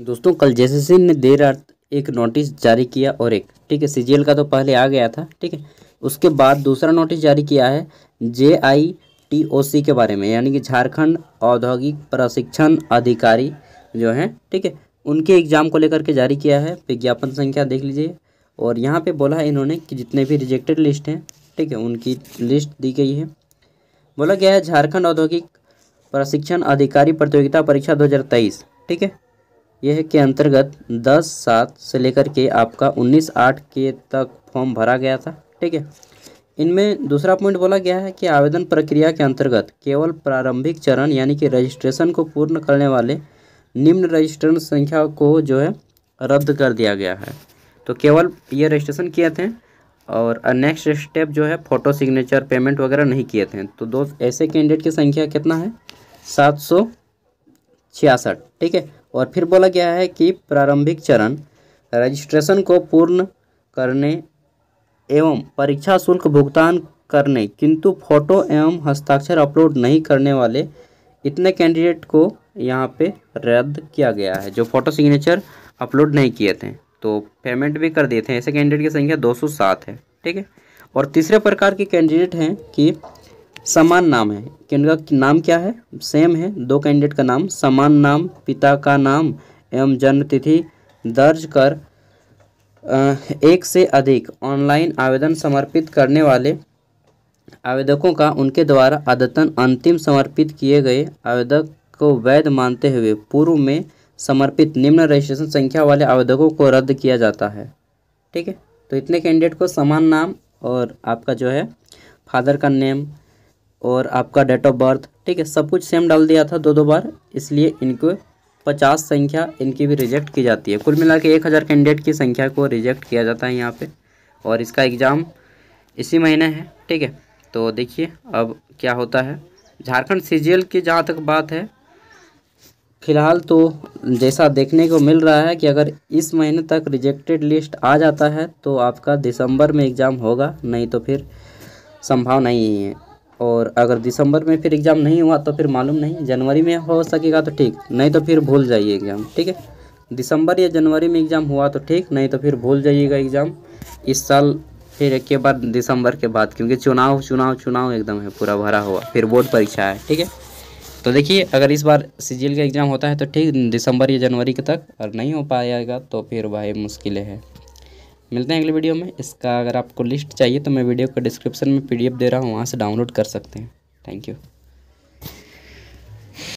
दोस्तों कल सी ने देर रात एक नोटिस जारी किया और एक ठीक है सीजीएल का तो पहले आ गया था ठीक है उसके बाद दूसरा नोटिस जारी किया है जे आई टी ओ सी के बारे में यानी कि झारखंड औद्योगिक प्रशिक्षण अधिकारी जो हैं ठीक है उनके एग्ज़ाम को लेकर के जारी किया है विज्ञापन संख्या देख लीजिए और यहाँ पे बोला है इन्होंने कि जितने भी रिजेक्टेड लिस्ट हैं ठीक है उनकी लिस्ट दी गई है बोला गया है झारखंड औद्योगिक प्रशिक्षण अधिकारी प्रतियोगिता परीक्षा 2023 ठीक है यह के अंतर्गत 10 सात से लेकर के आपका 19 आठ के तक फॉर्म भरा गया था ठीक है इनमें दूसरा पॉइंट बोला गया है कि आवेदन प्रक्रिया के अंतर्गत केवल प्रारंभिक चरण यानी कि रजिस्ट्रेशन को पूर्ण करने वाले निम्न रजिस्ट्रेशन संख्या को जो है रद्द कर दिया गया है तो केवल ये रजिस्ट्रेशन किए थे और नेक्स्ट स्टेप जो है फ़ोटो सिग्नेचर पेमेंट वगैरह नहीं किए थे तो दो ऐसे कैंडिडेट की संख्या कितना है सात सौ छियासठ ठीक है और फिर बोला गया है कि प्रारंभिक चरण रजिस्ट्रेशन को पूर्ण करने एवं परीक्षा शुल्क भुगतान करने किंतु फोटो एवं हस्ताक्षर अपलोड नहीं करने वाले इतने कैंडिडेट को यहाँ पे रद्द किया गया है जो फ़ोटो सिग्नेचर अपलोड नहीं किए थे तो पेमेंट भी कर दिए थे ऐसे कैंडिडेट की संख्या 207 है ठीक है और तीसरे प्रकार के कैंडिडेट हैं कि समान नाम है कि उनका नाम क्या है सेम है दो कैंडिडेट का नाम समान नाम पिता का नाम एवं जन्म तिथि दर्ज कर एक से अधिक ऑनलाइन आवेदन समर्पित करने वाले आवेदकों का उनके द्वारा अद्यतन अंतिम समर्पित किए गए आवेदक को वैध मानते हुए पूर्व में समर्पित निम्न रजिस्ट्रेशन संख्या वाले आवेदकों को रद्द किया जाता है ठीक है तो इतने कैंडिडेट को समान नाम और आपका जो है फादर का नेम और आपका डेट ऑफ बर्थ ठीक है सब कुछ सेम डाल दिया था दो दो बार इसलिए इनको पचास संख्या इनकी भी रिजेक्ट की जाती है कुल मिला के एक हज़ार कैंडिडेट की संख्या को रिजेक्ट किया जाता है यहाँ पे और इसका एग्ज़ाम इसी महीने है ठीक है तो देखिए अब क्या होता है झारखंड सी की जहाँ तक बात है फिलहाल तो जैसा देखने को मिल रहा है कि अगर इस महीने तक रिजेक्टेड लिस्ट आ जाता है तो आपका दिसंबर में एग्ज़ाम होगा नहीं तो फिर संभव नहीं है और अगर दिसंबर में फिर एग्ज़ाम नहीं हुआ तो फिर मालूम नहीं जनवरी में हो सकेगा तो ठीक नहीं तो फिर भूल जाइए एग्ज़ाम ठीक है दिसंबर या जनवरी में एग्ज़ाम हुआ तो ठीक नहीं तो फिर भूल जाइएगा एग्ज़ाम इस साल फिर एक के बाद दिसंबर के बाद क्योंकि चुनाव चुनाव चुनाव एकदम है पूरा भरा हुआ फिर बोर्ड परीक्षा है ठीक है तो देखिए अगर इस बार सीजीएल का एग्ज़ाम होता है तो ठीक दिसंबर या जनवरी के तक और नहीं हो पाएगा तो फिर भाई मुश्किलें हैं मिलते हैं अगले वीडियो में इसका अगर आपको लिस्ट चाहिए तो मैं वीडियो का डिस्क्रिप्शन में पीडीएफ दे रहा हूँ वहाँ से डाउनलोड कर सकते हैं थैंक यू